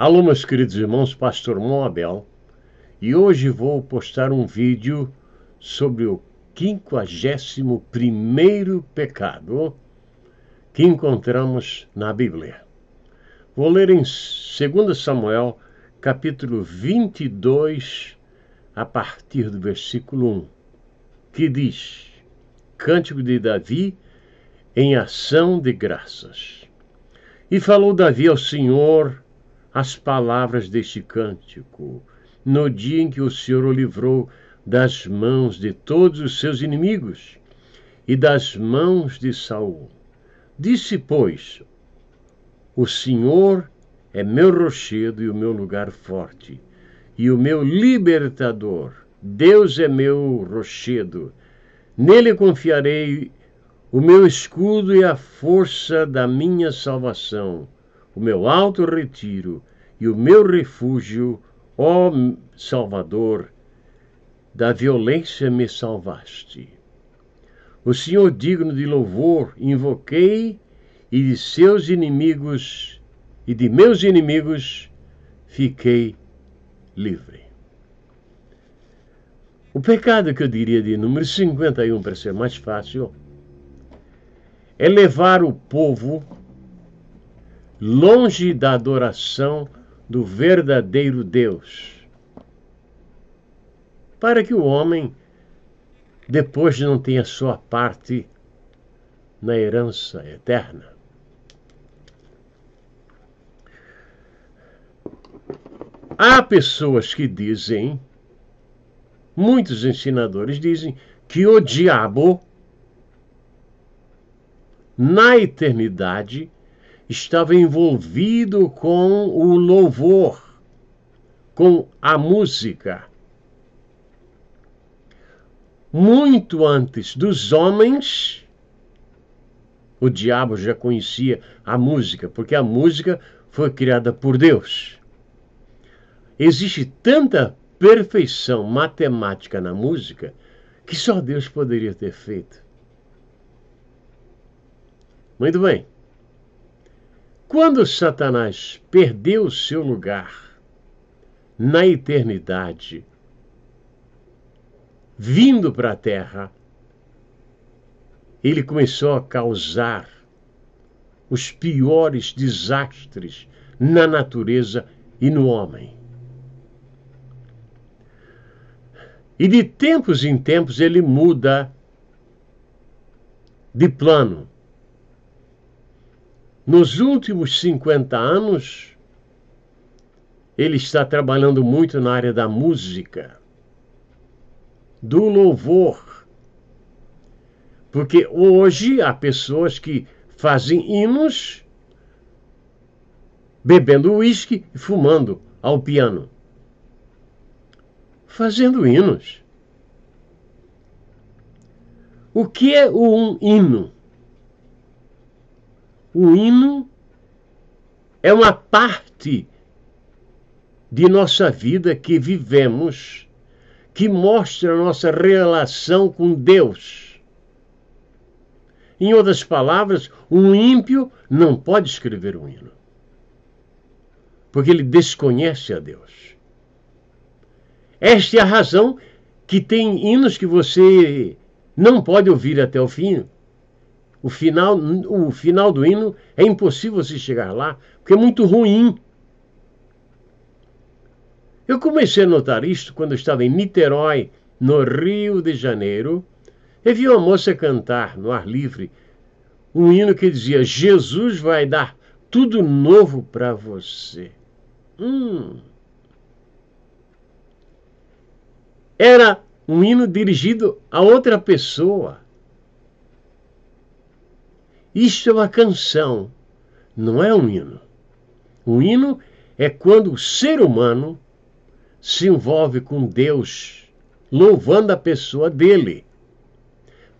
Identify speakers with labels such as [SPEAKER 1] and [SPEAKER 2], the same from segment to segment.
[SPEAKER 1] Alô, meus queridos irmãos, Pastor Mobel, e hoje vou postar um vídeo sobre o 51 pecado que encontramos na Bíblia. Vou ler em 2 Samuel, capítulo 22, a partir do versículo 1, que diz: Cântico de Davi em ação de graças. E falou Davi ao Senhor, as palavras deste cântico, no dia em que o Senhor o livrou das mãos de todos os seus inimigos e das mãos de Saul. Disse, pois, o Senhor é meu rochedo e o meu lugar forte, e o meu libertador. Deus é meu rochedo. Nele confiarei o meu escudo e a força da minha salvação o meu alto retiro e o meu refúgio, ó Salvador, da violência me salvaste. O Senhor digno de louvor invoquei e de seus inimigos e de meus inimigos fiquei livre. O pecado que eu diria de número 51, para ser mais fácil, é levar o povo longe da adoração do verdadeiro Deus. Para que o homem, depois não tenha sua parte na herança eterna. Há pessoas que dizem, muitos ensinadores dizem, que o diabo, na eternidade, estava envolvido com o louvor, com a música. Muito antes dos homens, o diabo já conhecia a música, porque a música foi criada por Deus. Existe tanta perfeição matemática na música que só Deus poderia ter feito. Muito bem. Quando Satanás perdeu seu lugar na eternidade, vindo para a terra, ele começou a causar os piores desastres na natureza e no homem. E de tempos em tempos ele muda de plano. Nos últimos 50 anos, ele está trabalhando muito na área da música, do louvor. Porque hoje há pessoas que fazem hinos bebendo uísque e fumando ao piano. Fazendo hinos. O que é um hino? o hino é uma parte de nossa vida que vivemos, que mostra nossa relação com Deus. Em outras palavras, um ímpio não pode escrever um hino, porque ele desconhece a Deus. Esta é a razão que tem hinos que você não pode ouvir até o fim, o final, o final do hino é impossível se chegar lá, porque é muito ruim. Eu comecei a notar isto quando estava em Niterói, no Rio de Janeiro, e vi uma moça cantar no ar livre um hino que dizia: Jesus vai dar tudo novo para você. Hum. Era um hino dirigido a outra pessoa. Isto é uma canção, não é um hino. Um hino é quando o ser humano se envolve com Deus, louvando a pessoa dele.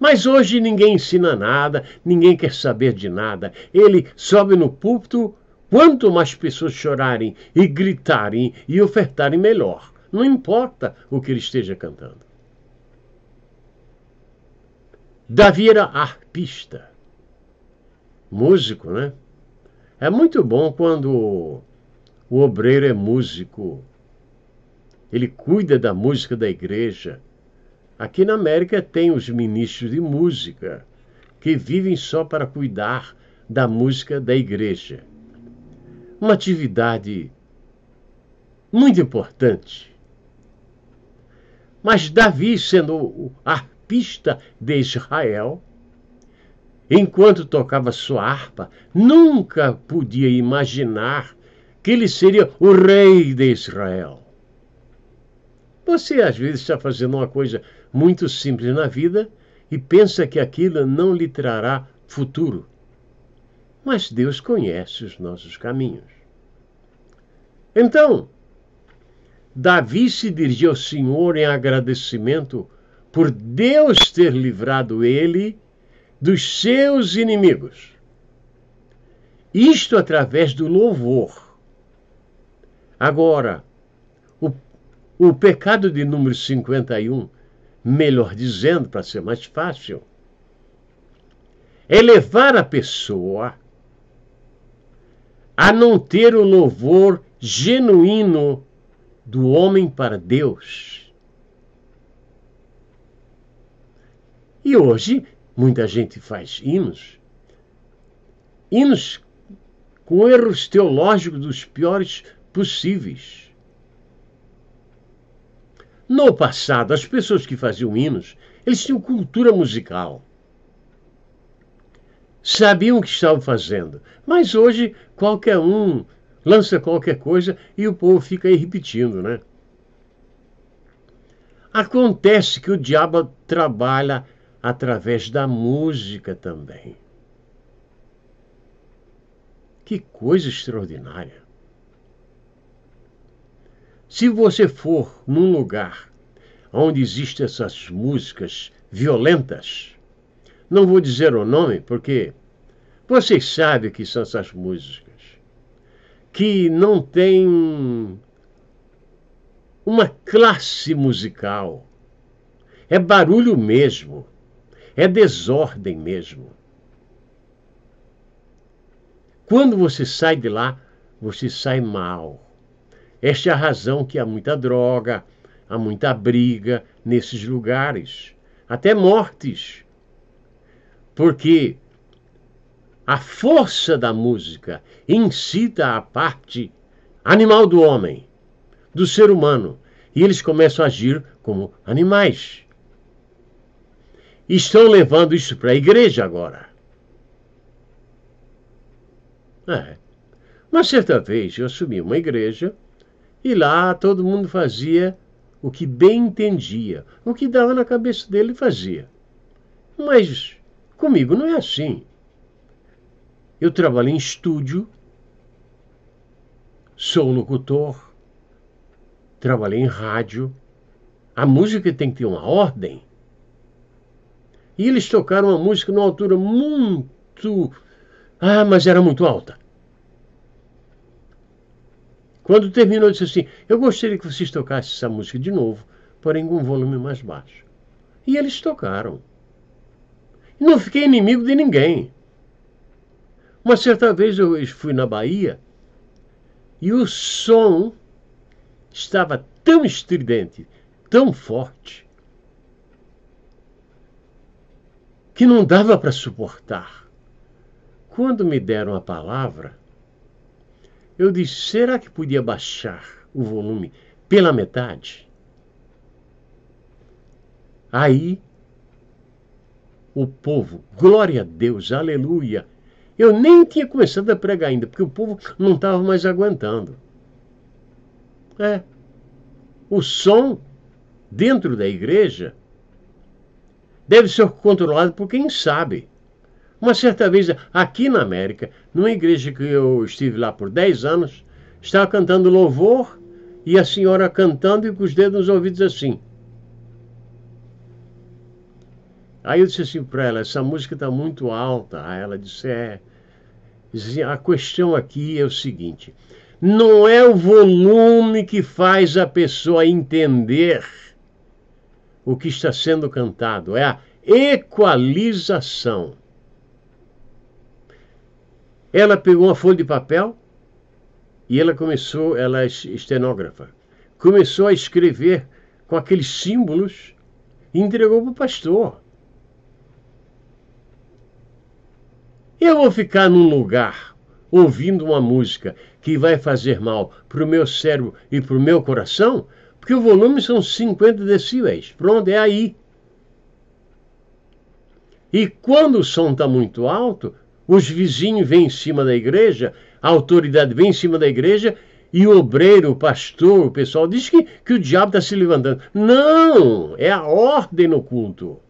[SPEAKER 1] Mas hoje ninguém ensina nada, ninguém quer saber de nada. Ele sobe no púlpito, quanto mais pessoas chorarem e gritarem e ofertarem, melhor. Não importa o que ele esteja cantando. Davi era arpista músico, né? É muito bom quando o obreiro é músico. Ele cuida da música da igreja. Aqui na América tem os ministros de música que vivem só para cuidar da música da igreja. Uma atividade muito importante. Mas Davi, sendo o arpista de Israel, enquanto tocava sua harpa, nunca podia imaginar que ele seria o rei de Israel. Você às vezes está fazendo uma coisa muito simples na vida e pensa que aquilo não lhe trará futuro. Mas Deus conhece os nossos caminhos. Então, Davi se dirigiu ao Senhor em agradecimento por Deus ter livrado ele dos seus inimigos. Isto através do louvor. Agora, o, o pecado de número 51, melhor dizendo, para ser mais fácil, é levar a pessoa a não ter o louvor genuíno do homem para Deus. E hoje Muita gente faz hinos, hinos com erros teológicos dos piores possíveis. No passado, as pessoas que faziam hinos, eles tinham cultura musical. Sabiam o que estavam fazendo. Mas hoje, qualquer um lança qualquer coisa e o povo fica aí repetindo, né? Acontece que o diabo trabalha através da música também. Que coisa extraordinária! Se você for num lugar onde existem essas músicas violentas, não vou dizer o nome porque vocês sabem que são essas músicas, que não tem uma classe musical, é barulho mesmo. É desordem mesmo. Quando você sai de lá, você sai mal. Esta é a razão que há muita droga, há muita briga nesses lugares, até mortes. Porque a força da música incita a parte animal do homem, do ser humano, e eles começam a agir como animais estão levando isso para a igreja agora. É. Uma certa vez eu assumi uma igreja e lá todo mundo fazia o que bem entendia, o que dava na cabeça dele fazia. Mas comigo não é assim. Eu trabalho em estúdio, sou locutor, trabalhei em rádio. A música tem que ter uma ordem. E eles tocaram uma música numa altura muito. Ah, mas era muito alta. Quando terminou, disse assim: Eu gostaria que vocês tocassem essa música de novo, porém com um volume mais baixo. E eles tocaram. Não fiquei inimigo de ninguém. Uma certa vez eu fui na Bahia e o som estava tão estridente, tão forte, que não dava para suportar. Quando me deram a palavra, eu disse: será que podia baixar o volume pela metade? Aí o povo, glória a Deus, aleluia. Eu nem tinha começado a pregar ainda, porque o povo não estava mais aguentando. É. O som dentro da igreja deve ser controlado por quem sabe. Uma certa vez, aqui na América, numa igreja que eu estive lá por 10 anos, estava cantando louvor e a senhora cantando e com os dedos nos ouvidos assim. Aí eu disse assim para ela: essa música está muito alta. Aí ela disse: é. Assim, a questão aqui é o seguinte: não é o volume que faz a pessoa entender o que está sendo cantado, é a equalização. Ela pegou uma folha de papel e ela começou, ela é estenógrafa, começou a escrever com aqueles símbolos e entregou para o pastor. Eu vou ficar num lugar ouvindo uma música que vai fazer mal para o meu cérebro e para o meu coração? que o volume são 50 decibéis. Pronto, é aí. E quando o som está muito alto, os vizinhos vêm em cima da igreja, a autoridade vem em cima da igreja e o obreiro, o pastor, o pessoal diz que, que o diabo está se levantando. Não! É a ordem no culto.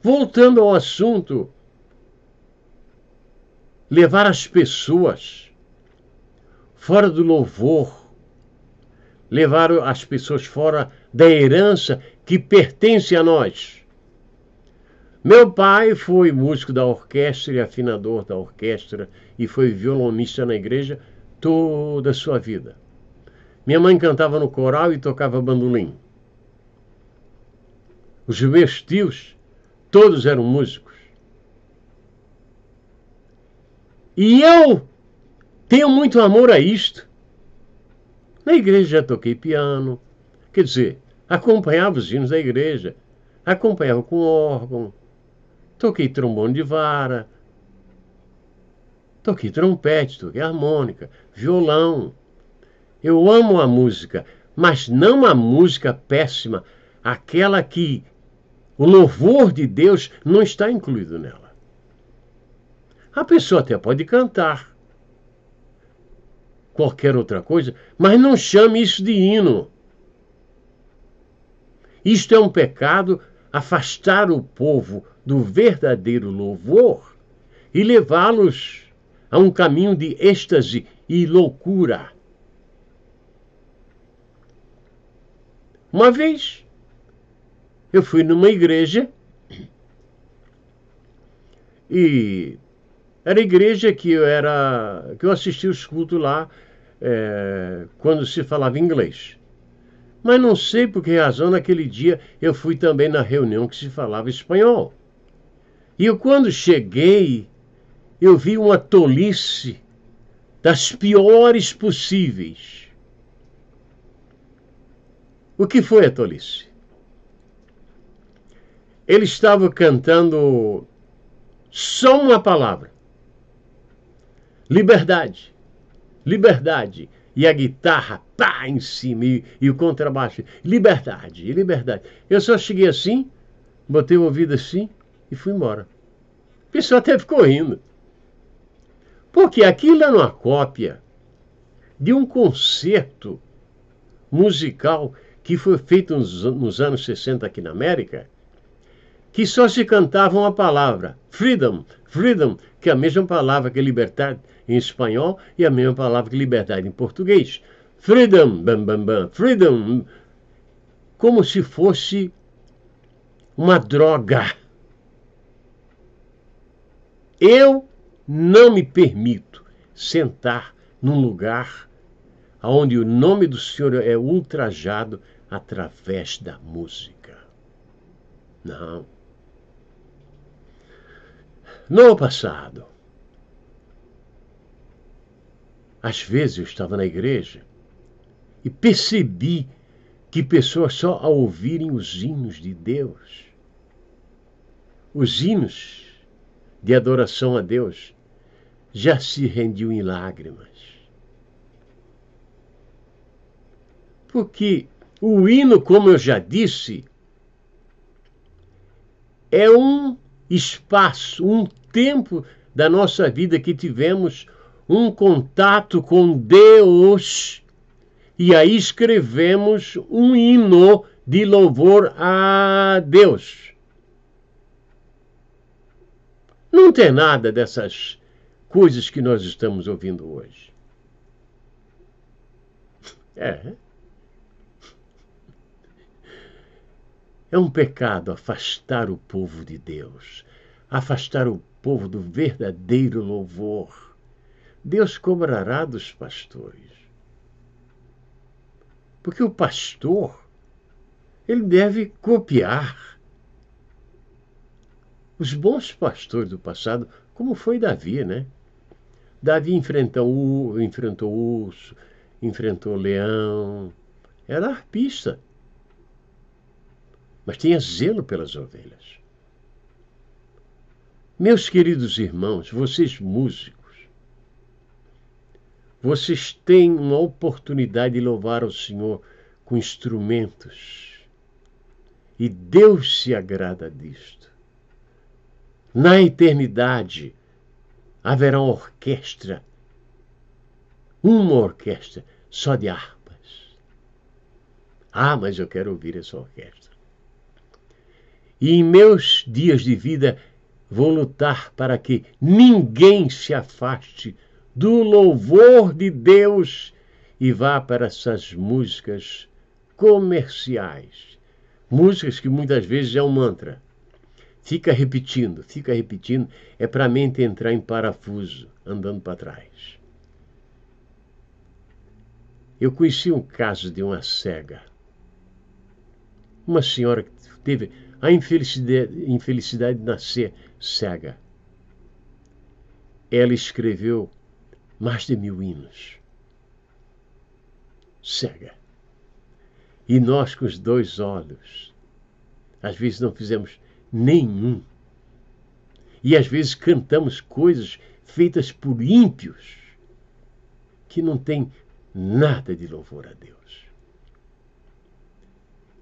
[SPEAKER 1] Voltando ao assunto, levar as pessoas fora do louvor, levaram as pessoas fora da herança que pertence a nós. Meu pai foi músico da orquestra e afinador da orquestra e foi violonista na igreja toda a sua vida. Minha mãe cantava no coral e tocava bandolim. Os meus tios, todos eram músicos. E eu tenho muito amor a isto. Na igreja já toquei piano, quer dizer, acompanhava os hinos da igreja, acompanhava com órgão, toquei trombone de vara, toquei trompete, toquei harmônica, violão. Eu amo a música, mas não a música péssima, aquela que o louvor de Deus não está incluído nela. A pessoa até pode cantar, qualquer outra coisa, mas não chame isso de hino. Isto é um pecado afastar o povo do verdadeiro louvor e levá-los a um caminho de êxtase e loucura. Uma vez eu fui numa igreja e era a igreja que eu, era, que eu assistia os cultos lá é, quando se falava inglês. Mas não sei por que razão naquele dia eu fui também na reunião que se falava espanhol. E eu, quando cheguei, eu vi uma tolice das piores possíveis. O que foi a tolice? Ele estava cantando só uma palavra. Liberdade. Liberdade. E a guitarra, pá, em cima. E, e o contrabaixo. Liberdade, liberdade. Eu só cheguei assim, botei o ouvido assim e fui embora. O pessoal até ficou rindo. Porque aquilo é uma cópia de um concerto musical que foi feito nos, nos, anos 60 aqui na América, que só se cantava uma palavra, freedom, freedom, que é a mesma palavra que é liberdade, em espanhol e a mesma palavra que liberdade em português. Freedom, bam, bam, bam, freedom. Como se fosse uma droga. Eu não me permito sentar num lugar onde o nome do Senhor é ultrajado através da música. Não. No passado, Às vezes eu estava na igreja e percebi que pessoas só ao ouvirem os hinos de Deus, os hinos de adoração a Deus, já se rendiam em lágrimas. Porque o hino, como eu já disse, é um espaço, um tempo da nossa vida que tivemos um contato com Deus. E aí escrevemos um hino de louvor a Deus. Não tem nada dessas coisas que nós estamos ouvindo hoje. É. É um pecado afastar o povo de Deus, afastar o povo do verdadeiro louvor Deus cobrará dos pastores. Porque o pastor, ele deve copiar os bons pastores do passado, como foi Davi, né? Davi enfrentou, enfrentou urso, enfrentou leão, era arpista, mas tinha zelo pelas ovelhas. Meus queridos irmãos, vocês músicos, vocês têm uma oportunidade de louvar o Senhor com instrumentos. E Deus se agrada disto. Na eternidade haverá uma orquestra, uma orquestra só de harpas. Ah, mas eu quero ouvir essa orquestra. E em meus dias de vida vou lutar para que ninguém se afaste do louvor de Deus e vá para essas músicas comerciais. Músicas que muitas vezes é um mantra. Fica repetindo, fica repetindo, é para a mente entrar em parafuso, andando para trás. Eu conheci um caso de uma cega. Uma senhora que teve a infelicidade, infelicidade de nascer cega. Ela escreveu mais de mil hinos. Cega. E nós com os dois olhos, às vezes não fizemos nenhum. E às vezes cantamos coisas feitas por ímpios que não têm nada de louvor a Deus.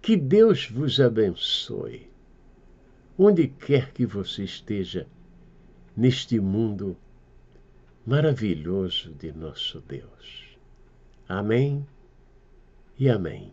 [SPEAKER 1] Que Deus vos abençoe, onde quer que você esteja neste mundo maravilhoso de nosso Deus. Amém e amém.